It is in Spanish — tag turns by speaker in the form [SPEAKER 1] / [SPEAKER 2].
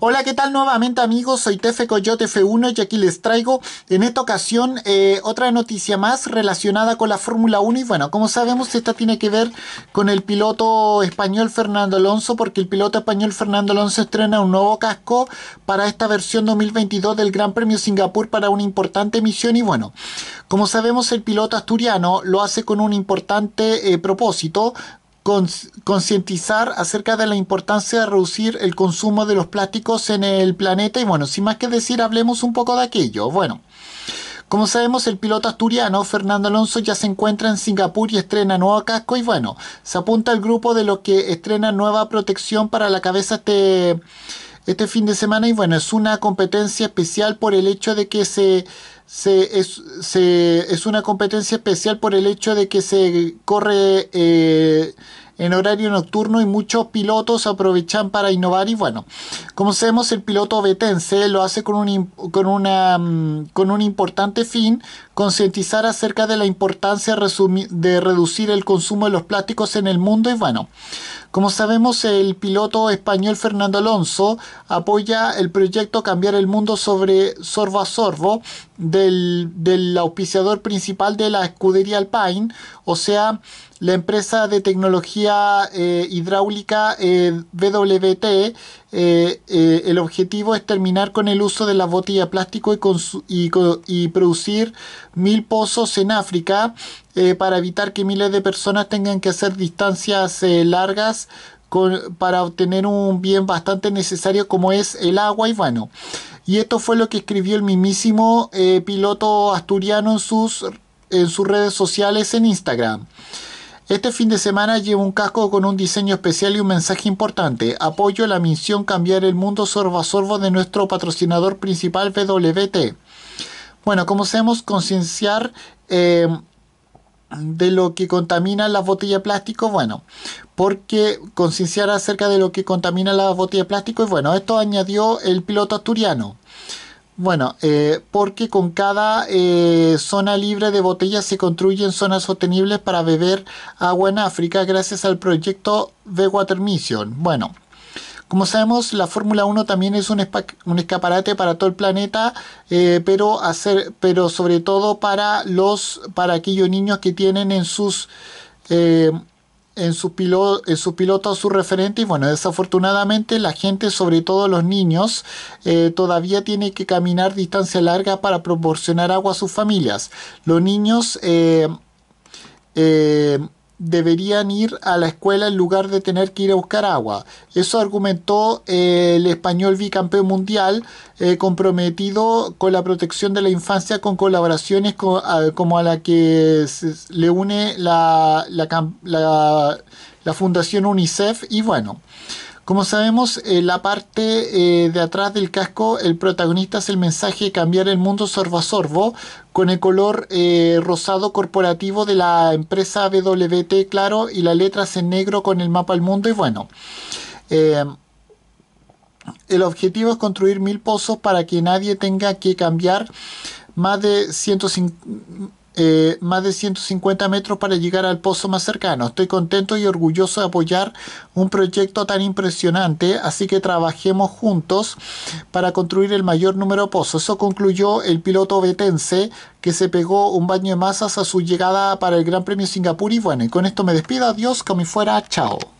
[SPEAKER 1] Hola, ¿qué tal nuevamente amigos? Soy Tefe Coyote F1 y aquí les traigo en esta ocasión eh, otra noticia más relacionada con la Fórmula 1 y bueno, como sabemos esta tiene que ver con el piloto español Fernando Alonso porque el piloto español Fernando Alonso estrena un nuevo casco para esta versión 2022 del Gran Premio Singapur para una importante misión y bueno, como sabemos el piloto asturiano lo hace con un importante eh, propósito concientizar acerca de la importancia de reducir el consumo de los plásticos en el planeta y bueno, sin más que decir, hablemos un poco de aquello. Bueno, como sabemos, el piloto asturiano Fernando Alonso ya se encuentra en Singapur y estrena nuevo casco y bueno, se apunta al grupo de los que estrena nueva protección para la cabeza este este fin de semana y bueno, es una competencia especial por el hecho de que se, es, una competencia especial por el hecho de que se corre eh, en horario nocturno y muchos pilotos aprovechan para innovar y bueno, como sabemos el piloto vetense lo hace con un, con una, mm, con un importante fin, concientizar acerca de la importancia de reducir el consumo de los plásticos en el mundo y bueno, como sabemos, el piloto español Fernando Alonso apoya el proyecto Cambiar el Mundo sobre Sorbo a Sorbo del, del auspiciador principal de la escudería Alpine, o sea, la empresa de tecnología eh, hidráulica BWT eh, eh, eh, el objetivo es terminar con el uso de la botella plástico y, producir mil pozos en África eh, para evitar que miles de personas tengan que hacer distancias largas para obtener un bien bastante necesario como es el agua y bueno Y esto fue lo que escribió el mismísimo piloto asturiano en sus redes sociales en Instagram. Este fin de semana llevo un casco con un diseño especial y un mensaje importante. Apoyo la misión Cambiar el Mundo Sorbo a Sorbo de nuestro patrocinador principal WT. Bueno, ¿cómo sabemos, concienciar eh, de lo que contamina las botellas de plástico, bueno, porque concienciar acerca de lo que contamina las botellas de plástico, y bueno, esto añadió el piloto asturiano. Bueno, eh, porque con cada eh, zona libre de botellas se construyen zonas sostenibles para beber agua en África gracias al proyecto The Water Mission. Bueno, como sabemos, la Fórmula 1 también es un, escaparate para todo el planeta, eh, pero, hacer, pero sobre todo para, los, para aquellos niños que tienen en sus en su, piloto en su piloto a referente y Bueno, desafortunadamente la gente, sobre todo los niños, eh, todavía tiene que caminar distancia larga para proporcionar agua a sus familias. Los niños... Eh, eh deberían ir a la escuela en lugar de tener que ir a buscar agua. Eso argumentó eh, el español bicampeón mundial eh, comprometido con la protección de la infancia con colaboraciones como a la que le une la, la, la, la Fundación UNICEF y bueno. Como sabemos, en eh, la parte eh, de atrás del casco, el protagonista es el mensaje de cambiar el mundo sorbo a sorbo con el color eh, rosado corporativo de la empresa WT, claro, y las letras en negro con el mapa al mundo. Y bueno, em, el objetivo es construir mil pozos para que nadie tenga que cambiar más de 150 eh, más de 150 metros para llegar al pozo más cercano. Estoy contento y orgulloso de apoyar un proyecto tan impresionante, así que trabajemos juntos para construir el mayor número de pozos. Eso concluyó el piloto vetense que se pegó un baño de masas a su llegada para el Gran Premio Singapur y bueno, y con esto me despido, adiós, como fuera, chao.